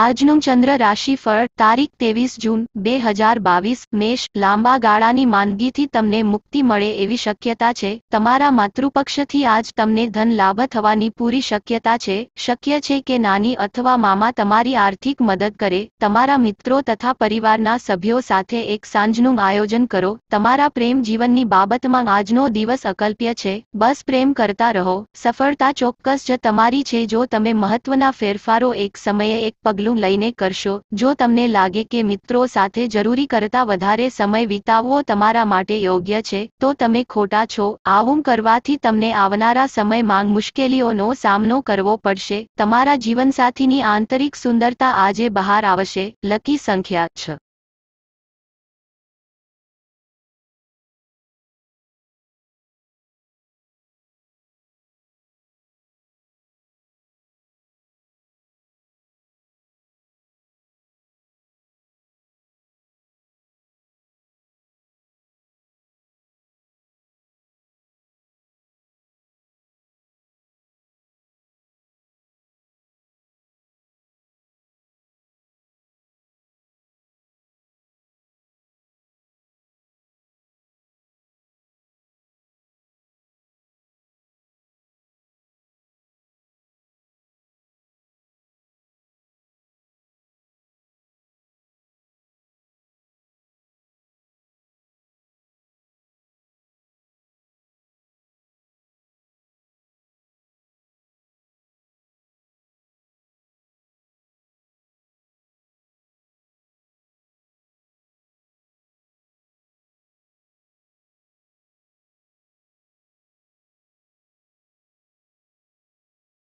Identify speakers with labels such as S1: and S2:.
S1: આજનું ચંદ્ર રાશિ ફળ
S2: તારીખ તેવીસ જૂન બે હજાર બાવીસ મેષ લાંબા ગાળાની માંદગીથી તમને મુક્તિ મળે એવી શક્યતા છે તમારા માતૃપક્ષથી આજ તમને ધન લાભ થવાની પૂરી શક્યતા છે શક્ય છે કે નાની અથવા મામા તમારી આર્થિક મદદ કરે તમારા મિત્રો તથા પરિવારના સભ્યો સાથે એક સાંજનું આયોજન કરો તમારા પ્રેમ જીવનની બાબતમાં આજનો દિવસ અકલ્પ્ય છે બસ પ્રેમ કરતા રહો સફળતા ચોક્કસ જ તમારી છે જો તમે મહત્વના ફેરફારો એક સમયે એક પગ પગલું લઈને કરશો જો તમને લાગે કે મિત્રો સાથે જરૂરી કરતા વધારે સમય વિતાવવો તમારા માટે યોગ્ય છે તો તમે ખોટા છો આવું કરવાથી તમને આવનારા સમયમાં મુશ્કેલીઓનો સામનો કરવો પડશે તમારા જીવનસાથીની આંતરિક સુંદરતા આજે બહાર આવશે લકી
S1: સંખ્યા છ